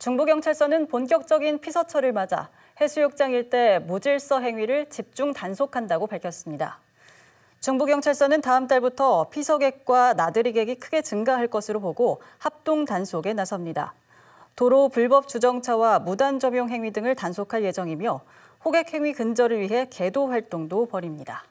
중부경찰서는 본격적인 피서철을 맞아 해수욕장 일대 모질서 행위를 집중 단속한다고 밝혔습니다. 중부경찰서는 다음 달부터 피서객과 나들이객이 크게 증가할 것으로 보고 합동 단속에 나섭니다. 도로 불법 주정차와 무단 점용 행위 등을 단속할 예정이며 호객 행위 근절을 위해 계도 활동도 벌입니다.